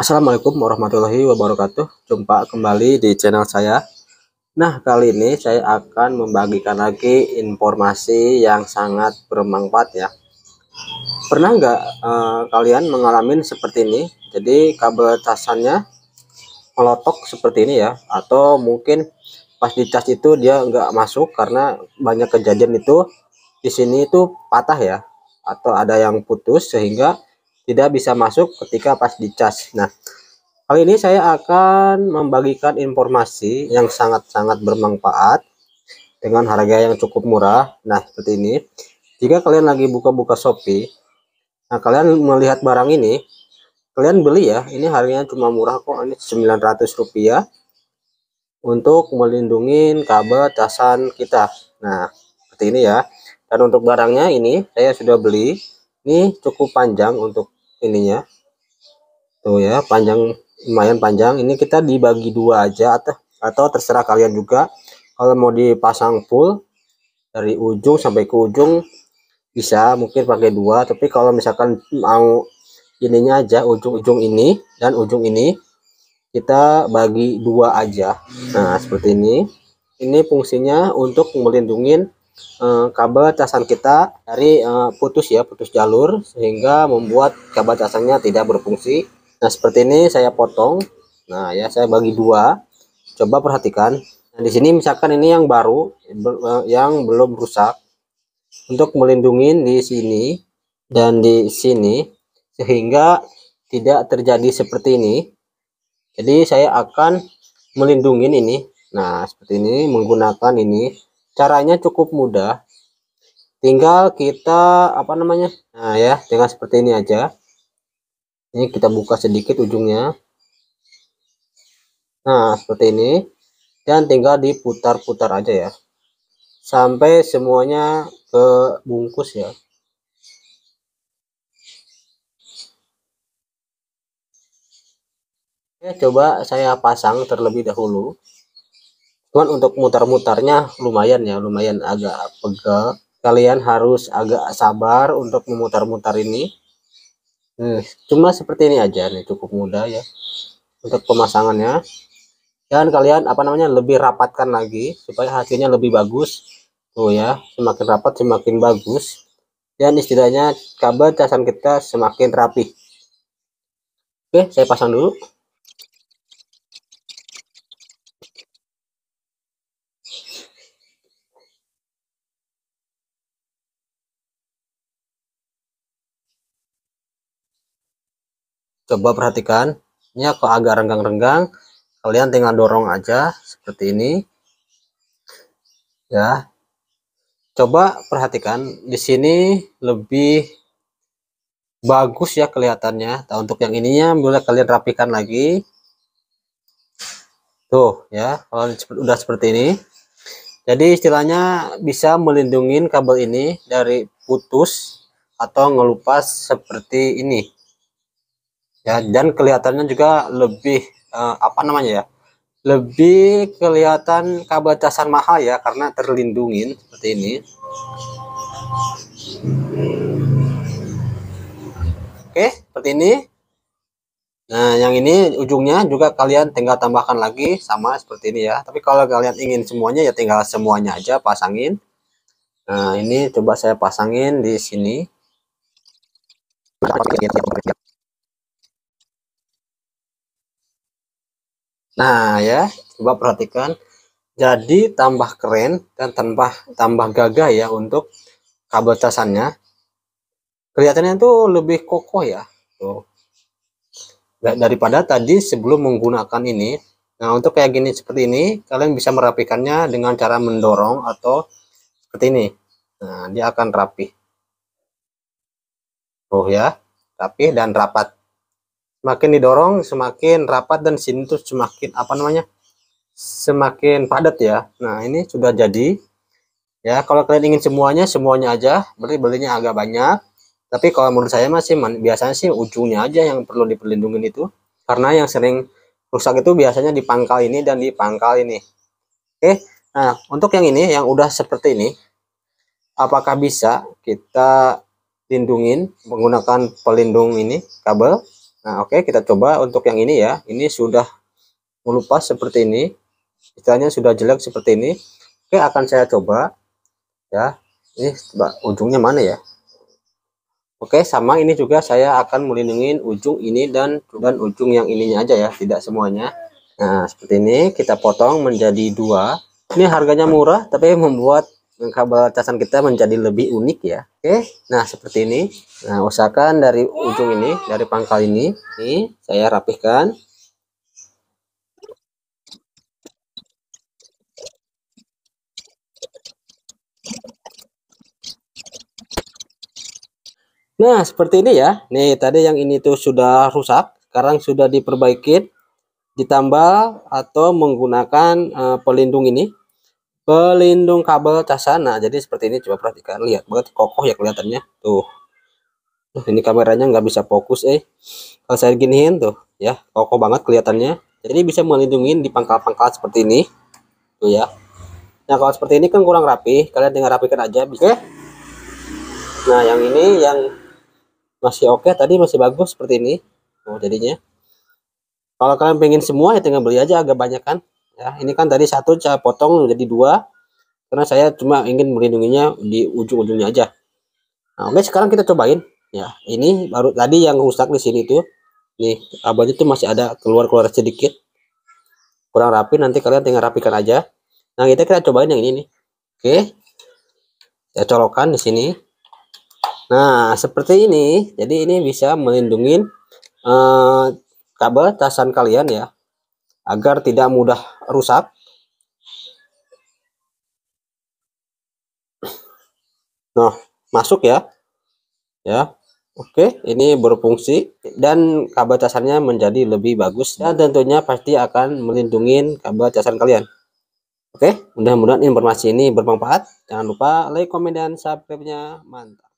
Assalamualaikum warahmatullahi wabarakatuh. Jumpa kembali di channel saya. Nah, kali ini saya akan membagikan lagi informasi yang sangat bermanfaat ya. Pernah nggak eh, kalian mengalami seperti ini? Jadi kabel casannya melotok seperti ini ya, atau mungkin pas dicas itu dia nggak masuk karena banyak kejadian itu di sini itu patah ya, atau ada yang putus sehingga tidak bisa masuk ketika pas dicas. Nah, kali ini saya akan membagikan informasi yang sangat-sangat bermanfaat dengan harga yang cukup murah. Nah, seperti ini. Jika kalian lagi buka-buka Shopee, nah kalian melihat barang ini, kalian beli ya, ini harganya cuma murah kok, ini 900 rupiah untuk melindungi kabel casan kita. Nah, seperti ini ya. Dan untuk barangnya ini saya sudah beli. Ini cukup panjang untuk ininya tuh ya panjang lumayan panjang ini kita dibagi dua aja atau atau terserah kalian juga kalau mau dipasang full dari ujung sampai ke ujung bisa mungkin pakai dua tapi kalau misalkan mau ininya aja ujung-ujung ini dan ujung ini kita bagi dua aja nah seperti ini ini fungsinya untuk melindungi Eh, kabel casan kita dari eh, putus ya putus jalur sehingga membuat kabel casannya tidak berfungsi nah seperti ini saya potong nah ya saya bagi dua coba perhatikan nah, di sini misalkan ini yang baru eh, yang belum rusak untuk melindungi di sini dan di sini sehingga tidak terjadi seperti ini jadi saya akan melindungi ini nah seperti ini menggunakan ini caranya cukup mudah tinggal kita apa namanya nah ya tinggal seperti ini aja ini kita buka sedikit ujungnya nah seperti ini dan tinggal diputar-putar aja ya sampai semuanya ke bungkus ya Oke, coba saya pasang terlebih dahulu cuman untuk mutar-mutarnya lumayan ya lumayan agak pegel kalian harus agak sabar untuk memutar-mutar ini hmm, cuma seperti ini aja nih cukup mudah ya untuk pemasangannya dan kalian apa namanya lebih rapatkan lagi supaya hasilnya lebih bagus tuh ya semakin rapat semakin bagus dan istilahnya kabel casan kita semakin rapi oke saya pasang dulu coba perhatikan ini aku agak renggang-renggang kalian tinggal dorong aja seperti ini ya coba perhatikan di sini lebih bagus ya kelihatannya nah, untuk yang ininya boleh kalian rapikan lagi tuh ya kalau udah seperti ini jadi istilahnya bisa melindungi kabel ini dari putus atau ngelupas seperti ini ya dan kelihatannya juga lebih uh, apa namanya ya lebih kelihatan kabatasan mahal ya karena terlindungin seperti ini oke seperti ini nah yang ini ujungnya juga kalian tinggal tambahkan lagi sama seperti ini ya tapi kalau kalian ingin semuanya ya tinggal semuanya aja pasangin nah ini coba saya pasangin di sini Nah ya, coba perhatikan. Jadi tambah keren dan tambah tambah gagah ya untuk kabel casannya. Kelihatannya tuh lebih kokoh ya. Tuh. Daripada tadi sebelum menggunakan ini. Nah untuk kayak gini seperti ini, kalian bisa merapikannya dengan cara mendorong atau seperti ini. Nah dia akan rapi. Oh ya, rapi dan rapat makin didorong semakin rapat dan sini tuh semakin apa namanya semakin padat ya nah ini sudah jadi ya kalau kalian ingin semuanya semuanya aja berarti belinya agak banyak tapi kalau menurut saya masih biasanya sih ujungnya aja yang perlu diperlindungi itu karena yang sering rusak itu biasanya di pangkal ini dan di pangkal ini oke nah untuk yang ini yang udah seperti ini apakah bisa kita lindungin menggunakan pelindung ini kabel Nah, oke, okay, kita coba untuk yang ini ya. Ini sudah melupas seperti ini. Istilahnya sudah jelek seperti ini. Oke, okay, akan saya coba ya. Ini coba ujungnya mana ya? Oke, okay, sama ini juga saya akan melindungi ujung ini dan dan ujung yang ininya aja ya, tidak semuanya. Nah, seperti ini kita potong menjadi dua. Ini harganya murah tapi membuat kabel casan kita menjadi lebih unik ya oke nah seperti ini nah usahakan dari ujung ini dari pangkal ini ini saya rapihkan Nah, seperti ini ya. Nih, tadi yang ini tuh sudah rusak, sekarang sudah diperbaiki, ditambah atau menggunakan uh, pelindung ini pelindung kabel Tasana. Jadi seperti ini coba perhatikan, lihat banget kokoh ya kelihatannya. Tuh. Tuh ini kameranya nggak bisa fokus eh. Kalau saya giniin tuh ya, kokoh banget kelihatannya. Jadi bisa melindungi di pangkal-pangkal seperti ini. Tuh ya. Nah, kalau seperti ini kan kurang rapi, kalian tinggal rapikan aja bisa. Nah, yang ini yang masih oke okay, tadi masih bagus seperti ini. oh jadinya. Kalau kalian pengen semua ya tinggal beli aja agak banyak kan ya ini kan tadi satu saya potong jadi dua karena saya cuma ingin melindunginya di ujung-ujungnya aja nah, oke sekarang kita cobain ya ini baru tadi yang rusak di sini tuh nih abadi itu masih ada keluar-keluar sedikit kurang rapi nanti kalian tinggal rapikan aja nah kita kita cobain yang ini nih oke saya colokan di sini nah seperti ini jadi ini bisa melindungi uh, kabel tasan kalian ya agar tidak mudah rusak. Nah, masuk ya. Ya. Oke, ini berfungsi dan kabel casannya menjadi lebih bagus dan tentunya pasti akan melindungi kabel casan kalian. Oke, mudah-mudahan informasi ini bermanfaat. Jangan lupa like, komen, dan subscribe-nya. Mantap.